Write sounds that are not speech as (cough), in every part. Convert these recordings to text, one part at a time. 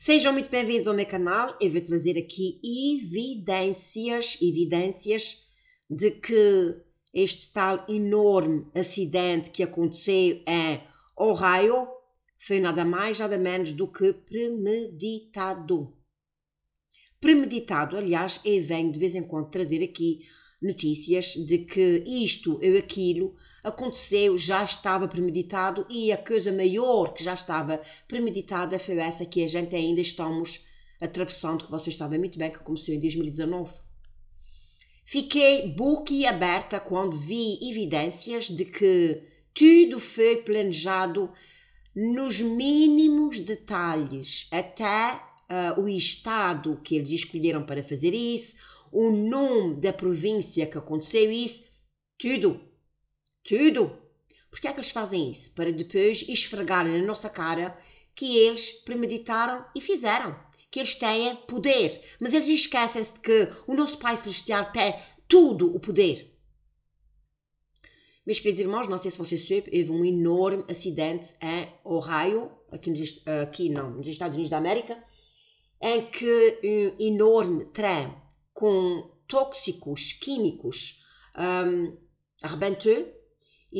Sejam muito bem-vindos ao meu canal. Eu vou trazer aqui evidências, evidências de que este tal enorme acidente que aconteceu em Ohio foi nada mais, nada menos do que premeditado. Premeditado, aliás, eu venho de vez em quando trazer aqui notícias de que isto ou aquilo aconteceu, já estava premeditado e a coisa maior que já estava premeditada foi essa que a gente ainda estamos atravessando, que vocês sabem muito bem que começou em 2019. Fiquei boquiaberta quando vi evidências de que tudo foi planejado nos mínimos detalhes, até uh, o estado que eles escolheram para fazer isso, o nome da província que aconteceu isso, tudo tudo. Porquê é que eles fazem isso? Para depois esfregarem na nossa cara que eles premeditaram e fizeram. Que eles têm poder. Mas eles esquecem-se de que o nosso Pai Celestial tem tudo o poder. Meus queridos irmãos, não sei se vocês sabem, houve um enorme acidente em Ohio, aqui, nos, aqui não, nos Estados Unidos da América, em que um enorme trem com tóxicos químicos um, arrebentou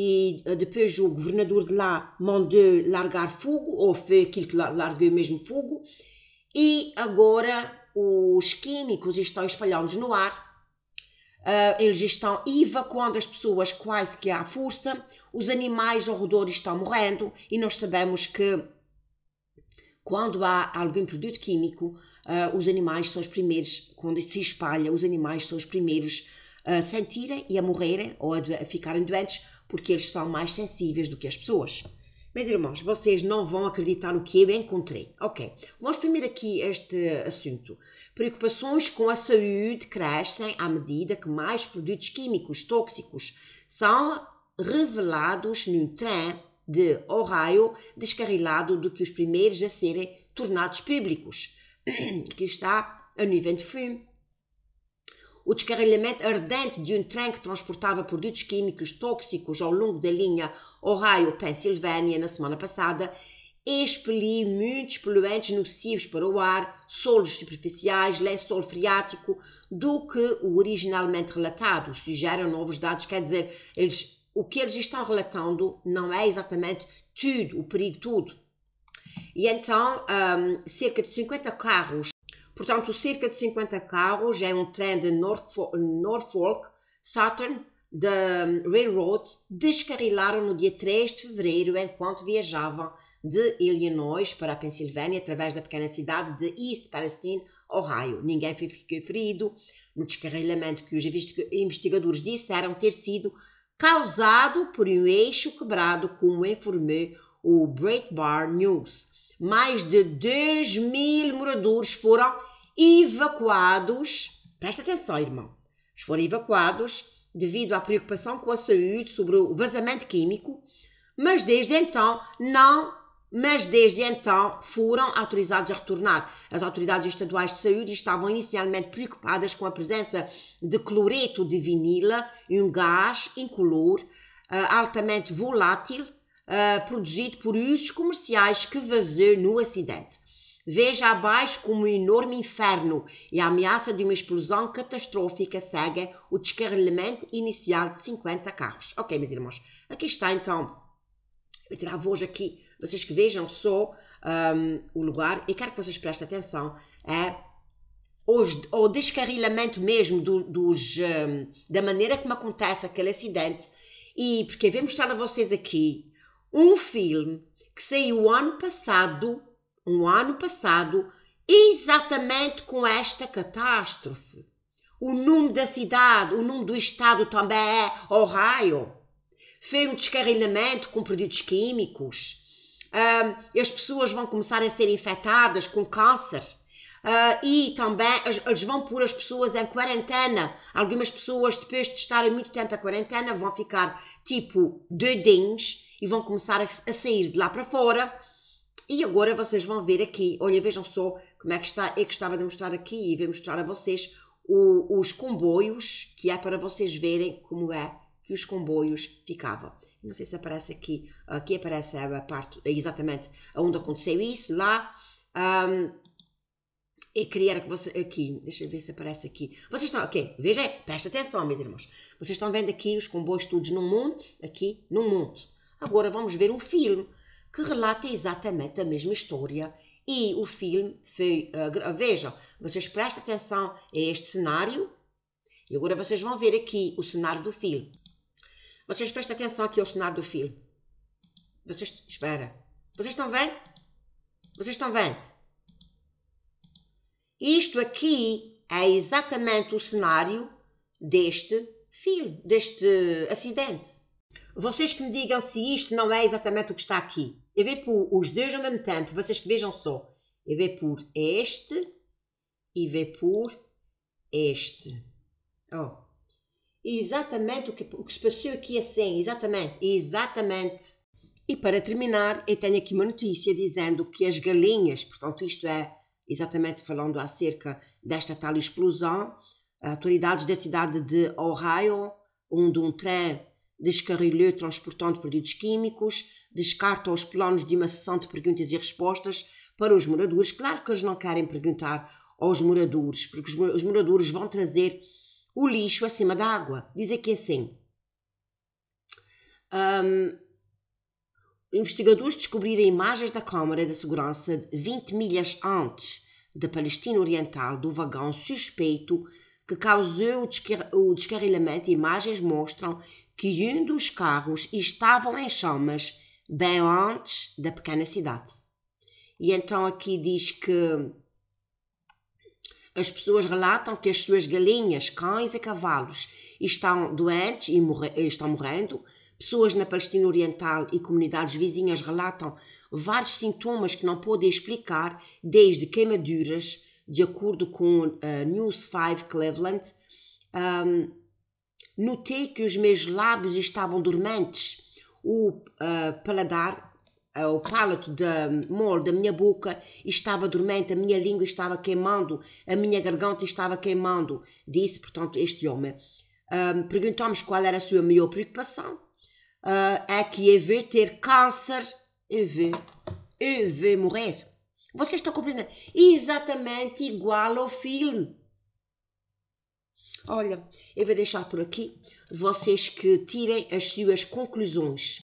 e eh, depois o governador de lá mandou largar fogo, ou foi aquilo que largou mesmo fogo, e agora os químicos estão espalhando no ar, eh, eles estão evacuando as pessoas quase que à força, os animais ao redor estão morrendo e nós sabemos que quando há algum produto químico, eh, os animais são os primeiros, quando se espalha, os animais são os primeiros a sentirem e a morrerem ou a, a ficarem doentes porque eles são mais sensíveis do que as pessoas. Meus irmãos, vocês não vão acreditar no que eu encontrei. Ok, vamos primeiro aqui este assunto. Preocupações com a saúde crescem à medida que mais produtos químicos tóxicos são revelados num trem de Ohio descarrilado do que os primeiros a serem tornados públicos. Aqui (clears throat) está a nível de fumo, o descarrilhamento ardente de um trem que transportava produtos químicos tóxicos ao longo da linha Ohio-Pensilvânia na semana passada expeliu muitos poluentes nocivos para o ar, solos superficiais, lençol freático, do que o originalmente relatado. Sugeram novos dados, quer dizer, eles, o que eles estão relatando não é exatamente tudo, o perigo tudo. E então, um, cerca de 50 carros Portanto, cerca de 50 carros é um trem de Norfolk, Norfolk Southern da hum, Railroad descarrilaram no dia 3 de fevereiro enquanto viajavam de Illinois para a Pensilvânia através da pequena cidade de East Palestine, Ohio. Ninguém ficou ferido no descarrilamento que os investigadores disseram ter sido causado por um eixo quebrado, como informou o Breitbart News. Mais de 2 mil moradores foram evacuados. Presta atenção, irmão. Eles foram evacuados devido à preocupação com a saúde sobre o vazamento químico, mas desde então não, mas desde então foram autorizados a retornar. As autoridades estaduais de saúde estavam inicialmente preocupadas com a presença de cloreto de vinila, um gás incolor ah, altamente volátil ah, produzido por usos comerciais que vazou no acidente. Veja abaixo como um enorme inferno e a ameaça de uma explosão catastrófica segue o descarrilhamento inicial de 50 carros. Ok, meus irmãos, aqui está então. Eu tirar-vos aqui, vocês que vejam só um, o lugar e quero que vocês prestem atenção. É os, o descarrilamento mesmo do, dos, um, da maneira como acontece aquele acidente. E porque vim mostrar a vocês aqui um filme que saiu ano passado um ano passado, exatamente com esta catástrofe. O nome da cidade, o nome do estado também é Ohio. Foi um descarrilamento com produtos químicos. Uh, as pessoas vão começar a ser infectadas com câncer. Uh, e também eles vão pôr as pessoas em quarentena. Algumas pessoas, depois de estarem muito tempo em quarentena, vão ficar tipo dedinhos e vão começar a sair de lá para fora e agora vocês vão ver aqui, olha, vejam só como é que está, é eu gostava de mostrar aqui e vou mostrar a vocês o, os comboios, que é para vocês verem como é que os comboios ficavam. Não sei se aparece aqui, aqui aparece a parte exatamente onde aconteceu isso, lá. Um, e queria que você aqui, deixa eu ver se aparece aqui. Vocês estão, ok, vejam, presta atenção, meus irmãos. Vocês estão vendo aqui os comboios todos num monte, aqui num monte. Agora vamos ver um filme que relata exatamente a mesma história e o filme foi. Uh, vejam, vocês prestem atenção a este cenário e agora vocês vão ver aqui o cenário do filme. Vocês prestem atenção aqui ao cenário do filme. Vocês. Espera. Vocês estão vendo? Vocês estão vendo? Isto aqui é exatamente o cenário deste filme, deste acidente vocês que me digam se isto não é exatamente o que está aqui. Eu vejo por os dois ao mesmo tempo, vocês que vejam só. Eu vejo por este e vejo por este. Oh. Exatamente o que, o que se passou aqui assim, exatamente, exatamente. E para terminar, eu tenho aqui uma notícia dizendo que as galinhas, portanto, isto é exatamente falando acerca desta tal explosão, autoridades da cidade de Ohio, onde um trem descarrilhou transportando produtos químicos, descarta os planos de uma sessão de perguntas e respostas para os moradores. Claro que eles não querem perguntar aos moradores, porque os moradores vão trazer o lixo acima da água. dizem que é assim. Um, investigadores descobriram imagens da Câmara da Segurança 20 milhas antes da Palestina Oriental do vagão suspeito que causou o descarrilamento. Imagens mostram que um dos carros estava em chamas bem antes da pequena cidade. E então aqui diz que as pessoas relatam que as suas galinhas, cães e cavalos estão doentes e morre, estão morrendo. Pessoas na Palestina Oriental e comunidades vizinhas relatam vários sintomas que não podem explicar, desde queimaduras, de acordo com uh, News 5 Cleveland, um, Notei que os meus lábios estavam dormentes. O uh, paladar, uh, o palato da mor da minha boca estava dormente, a minha língua estava queimando, a minha garganta estava queimando, disse, portanto, este homem. Uh, perguntamos qual era a sua maior preocupação. é que eu vou ter câncer, eu vou, eu vou morrer. Vocês estão compreendendo? Exatamente igual ao filme. Olha, eu vou deixar por aqui vocês que tirem as suas conclusões.